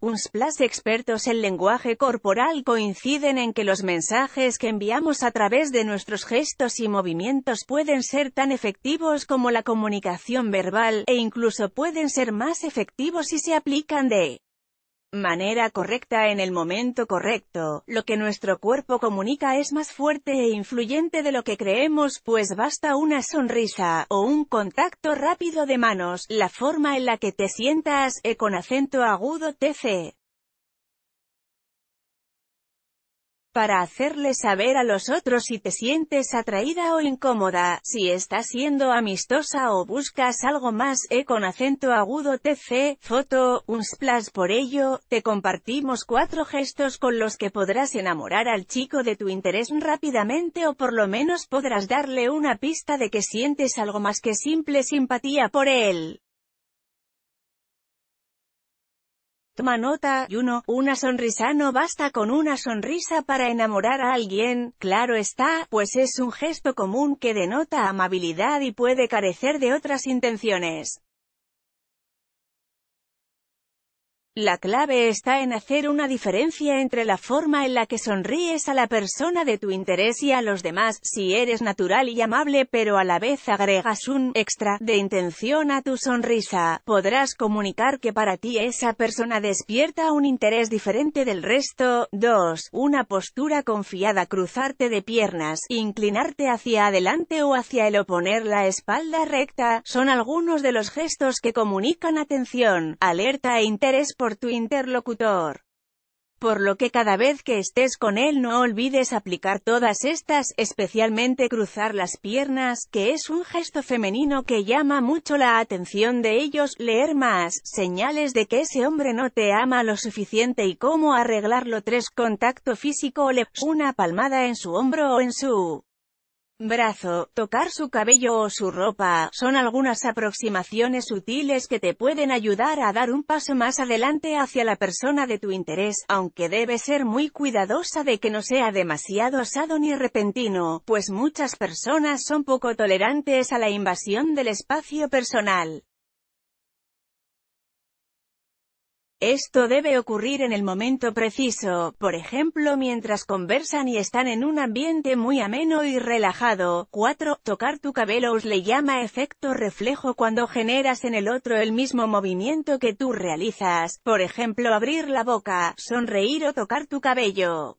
Unsplash expertos en lenguaje corporal coinciden en que los mensajes que enviamos a través de nuestros gestos y movimientos pueden ser tan efectivos como la comunicación verbal, e incluso pueden ser más efectivos si se aplican de manera correcta en el momento correcto, lo que nuestro cuerpo comunica es más fuerte e influyente de lo que creemos, pues basta una sonrisa, o un contacto rápido de manos, la forma en la que te sientas, e con acento agudo tc. para hacerle saber a los otros si te sientes atraída o incómoda, si estás siendo amistosa o buscas algo más, e con acento agudo TC, foto, un splash por ello, te compartimos cuatro gestos con los que podrás enamorar al chico de tu interés rápidamente o por lo menos podrás darle una pista de que sientes algo más que simple simpatía por él. Toma nota, y uno, una sonrisa no basta con una sonrisa para enamorar a alguien, claro está, pues es un gesto común que denota amabilidad y puede carecer de otras intenciones. La clave está en hacer una diferencia entre la forma en la que sonríes a la persona de tu interés y a los demás, si eres natural y amable pero a la vez agregas un extra de intención a tu sonrisa, podrás comunicar que para ti esa persona despierta un interés diferente del resto. 2. Una postura confiada cruzarte de piernas, inclinarte hacia adelante o hacia el oponer la espalda recta, son algunos de los gestos que comunican atención, alerta e interés por tu interlocutor. Por lo que cada vez que estés con él no olvides aplicar todas estas, especialmente cruzar las piernas, que es un gesto femenino que llama mucho la atención de ellos, leer más, señales de que ese hombre no te ama lo suficiente y cómo arreglarlo tres, Contacto físico o le, una palmada en su hombro o en su brazo, tocar su cabello o su ropa, son algunas aproximaciones sutiles que te pueden ayudar a dar un paso más adelante hacia la persona de tu interés, aunque debes ser muy cuidadosa de que no sea demasiado asado ni repentino, pues muchas personas son poco tolerantes a la invasión del espacio personal. Esto debe ocurrir en el momento preciso, por ejemplo mientras conversan y están en un ambiente muy ameno y relajado. 4. Tocar tu cabello le llama efecto reflejo cuando generas en el otro el mismo movimiento que tú realizas, por ejemplo abrir la boca, sonreír o tocar tu cabello.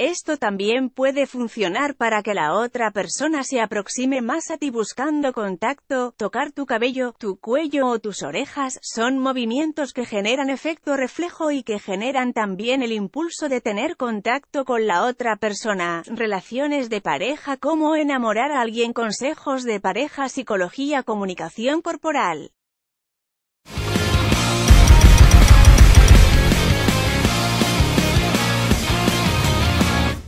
Esto también puede funcionar para que la otra persona se aproxime más a ti buscando contacto, tocar tu cabello, tu cuello o tus orejas, son movimientos que generan efecto reflejo y que generan también el impulso de tener contacto con la otra persona. Relaciones de pareja, cómo enamorar a alguien, consejos de pareja, psicología, comunicación corporal.